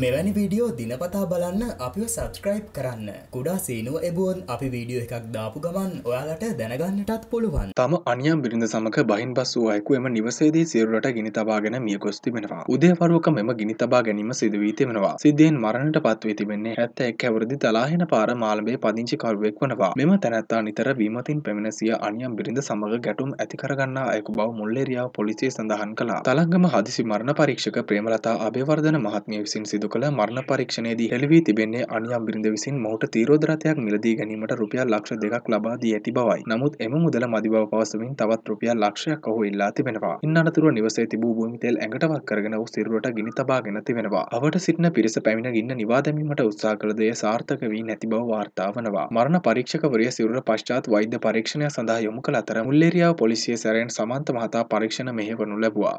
මෙවැනි වීඩියෝ දිනපතා බලන්න අපිව සබස්ක්‍රයිබ් කරන්න කුඩා සීනුව එබුවන් අපි වීඩියෝ එකක් දාපු ගමන් ඔයාලට දැනගන්නටත් පුළුවන් තම අනියම් බිරිඳ සමක බහින් බස් වූයකු එම නිවසේදී සිරුරට ගිනි තබාගෙන මිය ගොස් තිබෙනවා උදේවරුවක මෙම ගිනි තබා ගැනීම සිදුවී තිබෙනවා සිද්ධියෙන් මරණට පත්වී තිබෙන්නේ ඇත්ත එක් ඇවරදි තලාහෙන පාර මාළඹේ පදිංචි කරුවෙක් වනවා මෙම තැනැත්තා නිතර වීමතින් පැමිණ සිය අනියම් බිරිඳ සමග ගැටුම් ඇති කරගන්නා අයෙකු බව මුල්ලේරියාව පොලිසිය සඳහන් කළා තලංගම හදිසි මරණ පරීක්ෂක ප්‍රේමලතා අබේවර්ධන මහත්මිය විසින් සිදු සිදු කළ මරණ පරීක්ෂණයේදී හෙළිවී තිබෙන්නේ අනියම් බිරිඳ විසින් මොහුට තීරෝදරතයක් මිලදී ගැනීමට රුපියල් ලක්ෂ දෙකක් ලබා දී ඇති බවයි. නමුත් එම මුදල මදි බව පවසමින් තවත් රුපියල් ලක්ෂයක් ඔහු ඉල්ලා තිබෙනවා. ඉන් අනතුරුව නිවසේ තිබූ භූමි තෙල් ඇඟටවත් කරගෙන ඔහු සිරුරට ගිනි තබාගෙන තිබෙනවා. අවට සිටින පිරිස පැමිණ ගින්න නිවා දැමීමට උත්සාහ කළ දෙය සාර්ථක වී නැති බව වාර්තා වනවා. මරණ පරීක්ෂකවරිය සිරුර පශ්චාත් වෛද්‍ය පරීක්ෂණය සඳහා යොමු කළ අතර මුල්ලේරියාව පොලිසිය සැරෙන් සමන්ත මහතා පරීක්ෂණ මෙහෙවනු ලැබුවා.